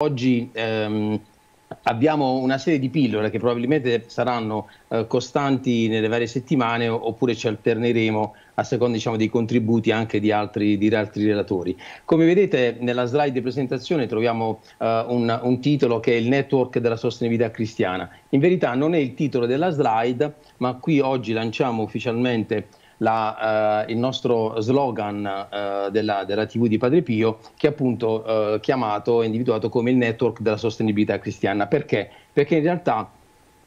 Oggi ehm, abbiamo una serie di pillole che probabilmente saranno eh, costanti nelle varie settimane oppure ci alterneremo a seconda diciamo, dei contributi anche di altri, di altri, relatori. Come vedete nella slide di presentazione troviamo eh, un, un, titolo che è il network della sostenibilità cristiana. In verità non è il titolo della slide, ma qui oggi lanciamo ufficialmente la, eh, il nostro slogan eh, della, della, TV di Padre Pio, che è appunto eh, chiamato e individuato come il network della sostenibilità cristiana. Perché? Perché in realtà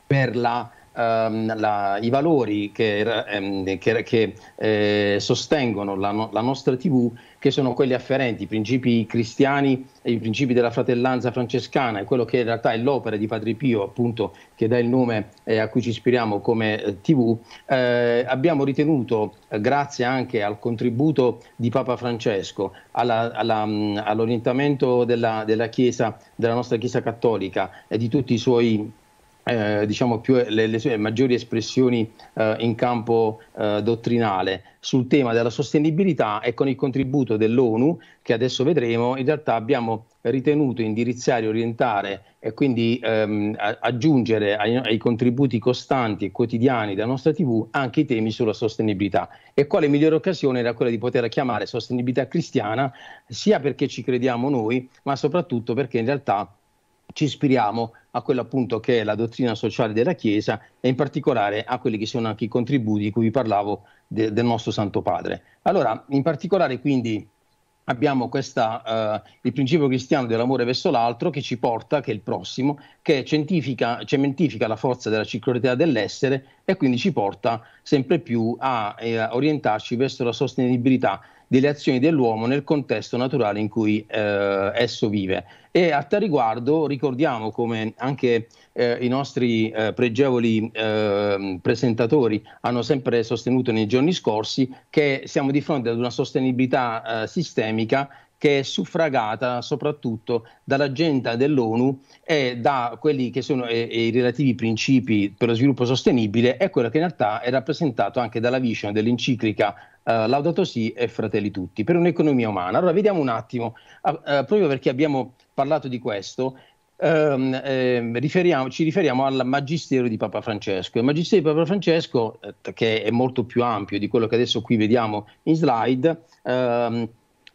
per la ehm, la, i valori che, ehm, che, che eh, sostengono la, no, la, nostra TV, che sono quelli afferenti i principi cristiani, i principi della fratellanza francescana e quello che in realtà è l'opera di Padre Pio, appunto, che dà il nome eh, a cui ci ispiriamo come eh, TV, eh, abbiamo ritenuto, eh, grazie anche al contributo di Papa Francesco, alla, alla, mh, mm, all'orientamento della, della, Chiesa, della nostra Chiesa cattolica e di tutti i suoi eh, diciamo più eh, le, le, sue maggiori espressioni eh, in campo eh, dottrinale sul tema della sostenibilità e con il contributo dell'ONU che adesso vedremo in realtà abbiamo ritenuto indirizzare, orientare e quindi ehm, aggiungere ai, ai, contributi costanti e quotidiani della nostra TV anche i temi sulla sostenibilità. E quale migliore occasione era quella di poter chiamare sostenibilità cristiana, sia perché ci crediamo noi, ma soprattutto perché in realtà ci ispiriamo a quella appunto che è la dottrina sociale della Chiesa e in particolare a quelli che sono anche i contributi di cui vi parlavo de, del nostro Santo Padre. Allora, in particolare quindi abbiamo questa, eh, il principio cristiano dell'amore verso l'altro che ci porta, che è il prossimo, che cementifica la forza della circolarità dell'essere e quindi ci porta sempre più a eh, orientarci verso la sostenibilità delle azioni dell'uomo nel contesto naturale in cui eh, esso vive. E a tal riguardo ricordiamo come anche eh, i nostri eh, pregevoli ehm, presentatori hanno sempre sostenuto nei giorni scorsi che siamo di fronte ad una sostenibilità eh, sistemica che è suffragata soprattutto dall'agenda dell'ONU e da quelli che sono i relativi principi per lo sviluppo sostenibile e quello che in realtà è rappresentato anche dalla vision dell'enciclica eh, Laudato sì e Fratelli Tutti per un'economia umana. Allora vediamo un attimo, eh, proprio perché abbiamo parlato di questo, eh, riferiamo, ci riferiamo al magistero di Papa Francesco. Il magistero di Papa Francesco, eh, che è molto più ampio di quello che adesso qui vediamo in slide, eh,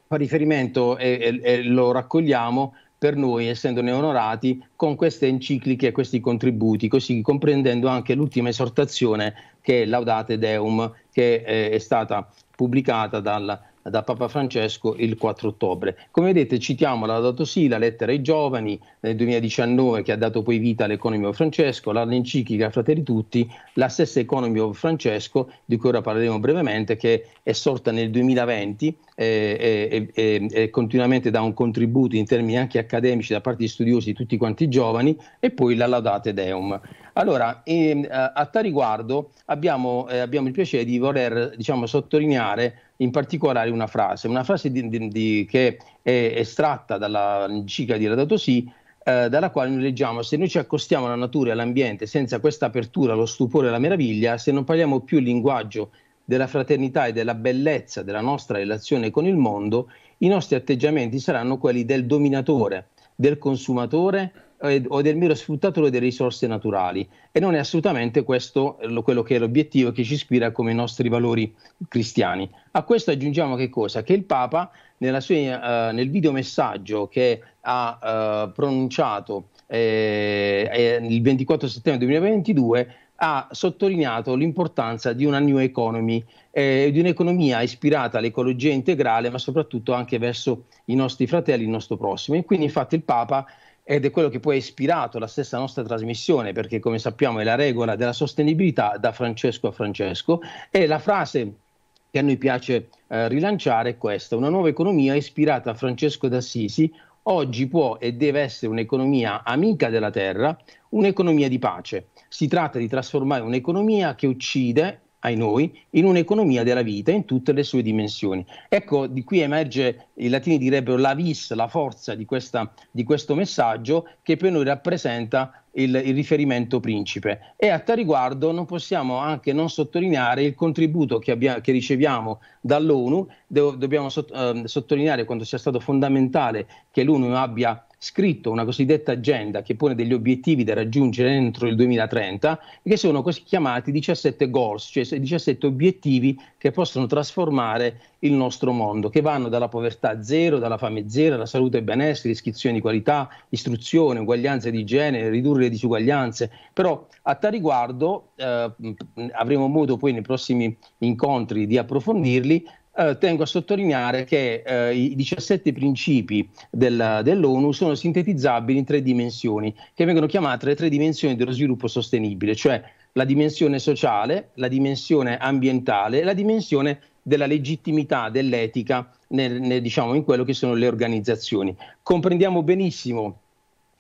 fa riferimento e, e, e lo raccogliamo per noi, essendone onorati, con queste encicliche e questi contributi, così comprendendo anche l'ultima esortazione che è Laudate Deum, che eh, è stata pubblicata dal da Papa Francesco il 4 ottobre. Come vedete citiamo la Laudato sì, la lettera ai giovani nel 2019 che ha dato poi vita all'Economy of Francesco, l'enciclica Fratelli Tutti, la stessa Economy of Francesco di cui ora parleremo brevemente che è sorta nel 2020 e, e, e, continuamente dà un contributo in termini anche accademici da parte di studiosi, tutti quanti giovani, e poi la Laudate Deum. Allora, e, ehm, a, a tal riguardo abbiamo, eh, abbiamo, il piacere di voler diciamo, sottolineare in particolare una frase, una frase di, di, di, che è estratta dalla encicla di Radato Sì, eh, dalla quale noi leggiamo se noi ci accostiamo alla natura e all'ambiente senza questa apertura, lo stupore e la meraviglia, se non parliamo più il linguaggio della fraternità e della bellezza della nostra relazione con il mondo, i nostri atteggiamenti saranno quelli del dominatore, del consumatore eh, o del mero sfruttatore delle risorse naturali e non è assolutamente questo eh, quello che è l'obiettivo che ci ispira come nostri valori cristiani. A questo aggiungiamo che cosa? Che il Papa sua, uh, nel videomessaggio che ha uh, pronunciato eh, eh, il 24 settembre 2022 ha sottolineato l'importanza di una new economy, eh, di un'economia ispirata all'ecologia integrale, ma soprattutto anche verso i nostri fratelli, il nostro prossimo. E quindi infatti il Papa ed è quello che poi ha ispirato la stessa nostra trasmissione, perché come sappiamo è la regola della sostenibilità da Francesco a Francesco, e la frase che a noi piace eh, rilanciare è questa, una nuova economia ispirata a Francesco d'Assisi, oggi può e deve essere un'economia amica della terra, un'economia di pace. Si tratta di trasformare un'economia che uccide ai noi, in un'economia della vita in tutte le sue dimensioni. Ecco, di qui emerge, i latini direbbero la vis, la forza di, questa, di questo messaggio che per noi rappresenta il, il, riferimento principe. E a tal riguardo non possiamo anche non sottolineare il contributo che, abbia, che riceviamo dall'ONU, Do, dobbiamo so, eh, sottolineare quanto sia stato fondamentale che l'ONU abbia scritto una cosiddetta agenda che pone degli obiettivi da raggiungere entro il 2030, che sono così chiamati 17 goals, cioè 17 obiettivi che possono trasformare il nostro mondo, che vanno dalla povertà zero, dalla fame zero, alla salute e benessere, iscrizioni di qualità, istruzione, uguaglianza di genere, ridurre le disuguaglianze. Però a tal riguardo eh, avremo modo poi nei prossimi incontri di approfondirli, eh, tengo a sottolineare che eh, i 17 principi del, dell'ONU sono sintetizzabili in tre dimensioni, che vengono chiamate le tre dimensioni dello sviluppo sostenibile, cioè la dimensione sociale, la dimensione ambientale e la dimensione della legittimità dell'etica nel, nel, diciamo, in quello che sono le organizzazioni. Comprendiamo benissimo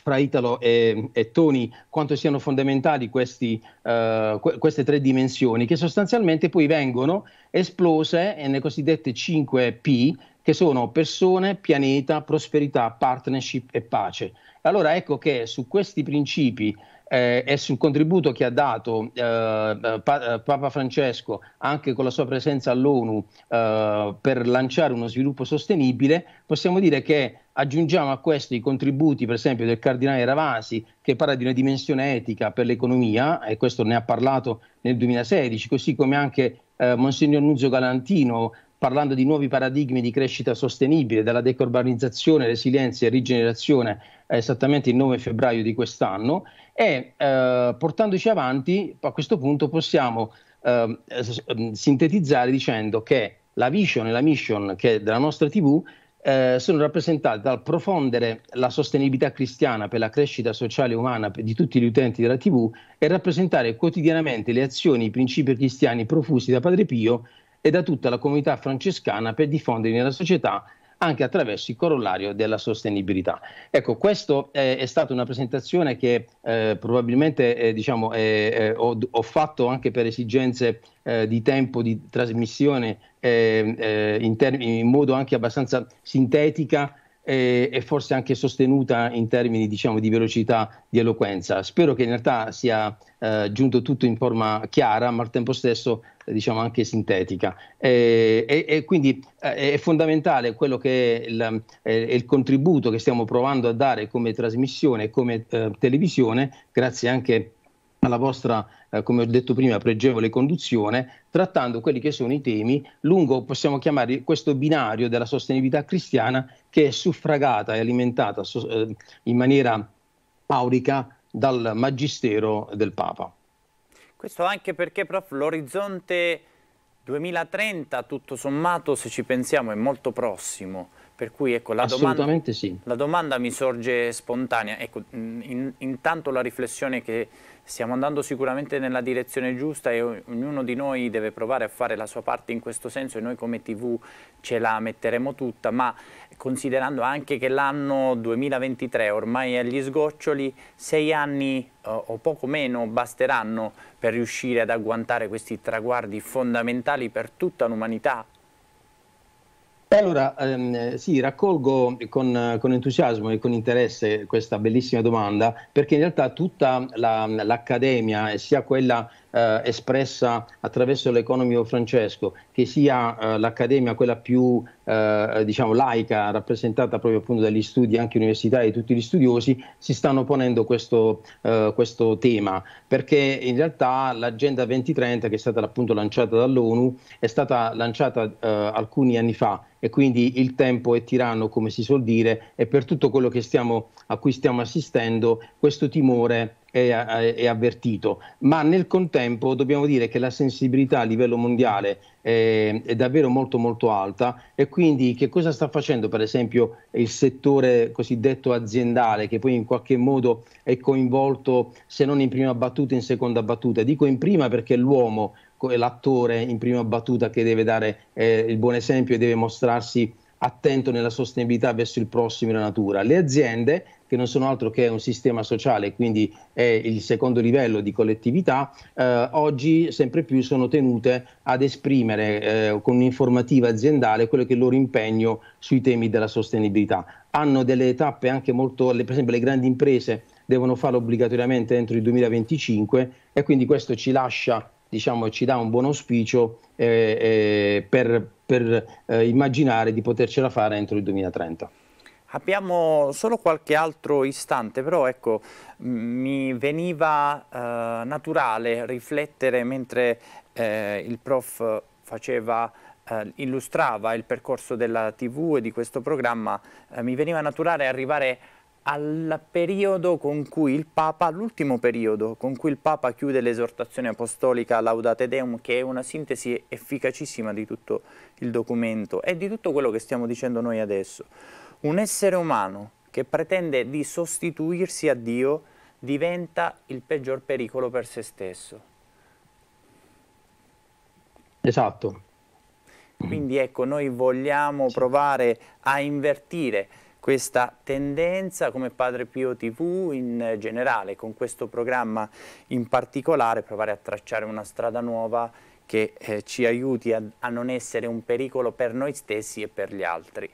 fra Italo e, e Toni quanto siano fondamentali questi, uh, que- queste tre dimensioni che sostanzialmente poi vengono esplose nelle cosiddette 5P che sono persone, pianeta, prosperità, partnership e pace. Allora ecco che su questi principi eh, e sul contributo che ha dato eh, eh, eh, Papa Francesco anche con la sua presenza all'ONU eh, per lanciare uno sviluppo sostenibile, possiamo dire che aggiungiamo a questo i contributi per esempio del cardinale Ravasi che parla di una dimensione etica per l'economia e questo ne ha parlato nel 2016, così come anche eh, Monsignor Nunzio Galantino parlando di nuovi paradigmi di crescita sostenibile, dalla decarbonizzazione, resilienza e rigenerazione, esattamente il 9 febbraio di quest'anno, e eh, portandoci avanti, a questo punto possiamo eh, sintetizzare dicendo che la vision e la mission che della nostra TV eh, sono rappresentate dal profondere la sostenibilità cristiana per la crescita sociale e umana di tutti gli utenti della TV e rappresentare quotidianamente le azioni i principi cristiani profusi da Padre Pio e da tutta la comunità francescana per diffondere nella società anche attraverso il corollario della sostenibilità. Ecco, questa è, eh, è, stata una presentazione che eh, probabilmente eh, diciamo, eh, eh ho, ho, fatto anche per esigenze eh, di tempo di trasmissione ehm, in, in modo anche abbastanza sintetica e, eh, forse anche sostenuta in termini diciamo, di velocità di eloquenza. Spero che in realtà sia eh, giunto tutto in forma chiara, ma al tempo stesso eh, diciamo anche sintetica. E, e, e quindi eh, è fondamentale quello che è il, è il, contributo che stiamo provando a dare come trasmissione, come eh, televisione, grazie anche a alla vostra, eh, come ho detto prima, pregevole conduzione, trattando quelli che sono i temi lungo, possiamo chiamare questo binario della sostenibilità cristiana che è suffragata e alimentata so, eh, in maniera aurica dal magistero del Papa. Questo anche perché, prof, l'orizzonte 2030, tutto sommato, se ci pensiamo, è molto prossimo. Per cui ecco, la, domanda, sì. la domanda mi sorge spontanea. Ecco, in, intanto la riflessione che stiamo andando sicuramente nella direzione giusta e ognuno di noi deve provare a fare la sua parte in questo senso e noi come TV ce la metteremo tutta, ma considerando anche che l'anno 2023 ormai è agli sgoccioli, sei anni eh, o poco meno basteranno per riuscire ad agguantare questi traguardi fondamentali per tutta l'umanità allora ehm, sì, raccolgo con, con, entusiasmo e con interesse questa bellissima domanda perché in realtà tutta la, l'accademia, sia quella eh, espressa attraverso l'economio Francesco, che sia eh, l'accademia quella più eh, diciamo laica, rappresentata proprio appunto dagli studi anche universitari, tutti gli studiosi, si stanno ponendo questo, eh, questo tema, perché in realtà l'agenda 2030 che è stata appunto lanciata dall'ONU è stata lanciata eh, alcuni anni fa e quindi il tempo è tiranno, come si suol dire, e per tutto quello stiamo, a cui stiamo assistendo, questo timore è, e avvertito, ma nel contempo dobbiamo dire che la sensibilità a livello mondiale eh, è davvero molto molto alta e quindi che cosa sta facendo per esempio il settore cosiddetto aziendale che poi in qualche modo è coinvolto se non in prima battuta in seconda battuta, dico in prima perché l'uomo è l'attore in prima battuta che deve dare eh, il buon esempio e deve mostrarsi attento nella sostenibilità verso il prossimo e la natura. Le aziende, che non sono altro che un sistema sociale, quindi è il secondo livello di collettività, eh, oggi sempre più sono tenute ad esprimere eh, con un'informativa aziendale quello che è il loro impegno sui temi della sostenibilità. Hanno delle tappe anche molto, per esempio le grandi imprese devono farlo obbligatoriamente entro il 2025 e quindi questo ci lascia, diciamo, ci dà un buon auspicio eh, eh per per eh, immaginare di potercela fare entro il 2030. Abbiamo solo qualche altro istante, però ecco, mi veniva eh, naturale riflettere mentre eh, il prof faceva Uh, illustrava il percorso della TV e di questo programma, uh, mi veniva naturale arrivare al periodo con cui il Papa, l'ultimo periodo con cui il Papa chiude l'esortazione apostolica Laudate Deum, che è una sintesi efficacissima di tutto il documento e di tutto quello che stiamo dicendo noi adesso. Un essere umano che pretende di sostituirsi a Dio diventa il peggior pericolo per se stesso. Esatto. Quindi ecco, noi vogliamo provare a invertire questa tendenza come Padre Pio TV in generale, con questo programma in particolare, provare a tracciare una strada nuova che eh, ci aiuti a, a, non essere un pericolo per noi stessi e per gli altri.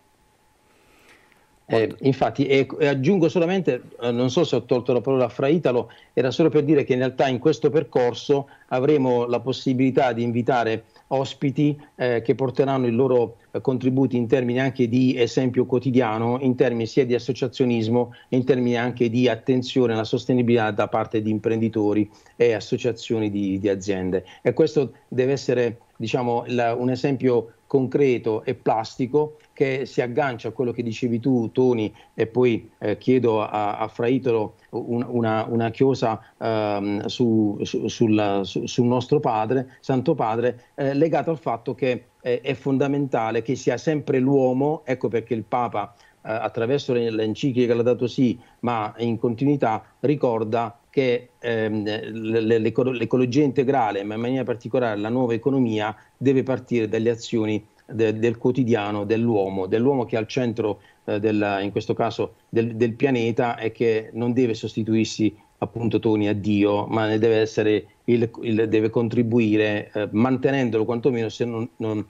Eh, infatti, e, e aggiungo solamente, eh, non so se ho tolto la parola Fra Italo, era solo per dire che in realtà in questo percorso avremo la possibilità di invitare ospiti eh, che porteranno i loro eh, contributi in termini anche di esempio quotidiano, in termini sia di associazionismo e in termini anche di attenzione alla sostenibilità da parte di imprenditori e associazioni di, di aziende. E questo deve essere diciamo, la, un esempio concreto e plastico che si aggancia a quello che dicevi tu, Toni, e poi eh, chiedo a, a Fraitolo un, una, una, chiosa eh, su, su, sul, su, sul, nostro padre, Santo Padre, eh, legato al fatto che eh, è fondamentale che sia sempre l'uomo, ecco perché il Papa eh, attraverso l'enciclica l'ha Dato Sì, ma in continuità ricorda che ehm, l'ecologia integrale, ma in maniera particolare la nuova economia, deve partire dalle azioni de, del quotidiano dell'uomo, dell'uomo che è al centro, eh, del, in questo caso, del, del, pianeta e che non deve sostituirsi appunto Tony a Dio, ma deve, essere il, il, deve contribuire eh, mantenendolo quantomeno se non, non,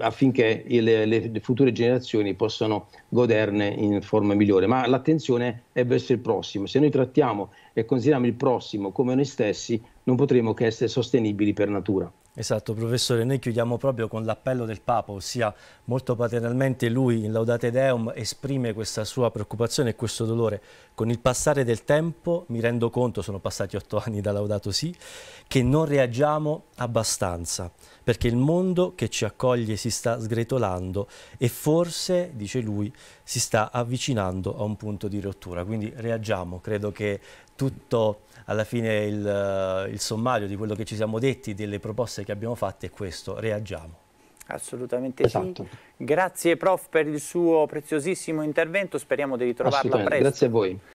affinché le, le, future generazioni possano goderne in forma migliore. Ma l'attenzione è verso il prossimo. Se noi trattiamo e consideriamo il prossimo come noi stessi, non potremo che essere sostenibili per natura. Esatto, professore, noi chiudiamo proprio con l'appello del Papa, ossia molto paternalmente lui in Laudate Deum esprime questa sua preoccupazione e questo dolore. Con il passare del tempo mi rendo conto, sono passati otto anni da Laudato Sì, che non reagiamo abbastanza, perché il mondo che ci accoglie si sta sgretolando e forse, dice lui, si sta avvicinando a un punto di rottura. Quindi reagiamo, credo che tutto alla fine il, eh, il sommario di quello che ci siamo detti, delle proposte che abbiamo fatto è questo, reagiamo. Assolutamente esatto. sì. Grazie prof per il suo preziosissimo intervento, speriamo di ritrovarla presto. Grazie a voi.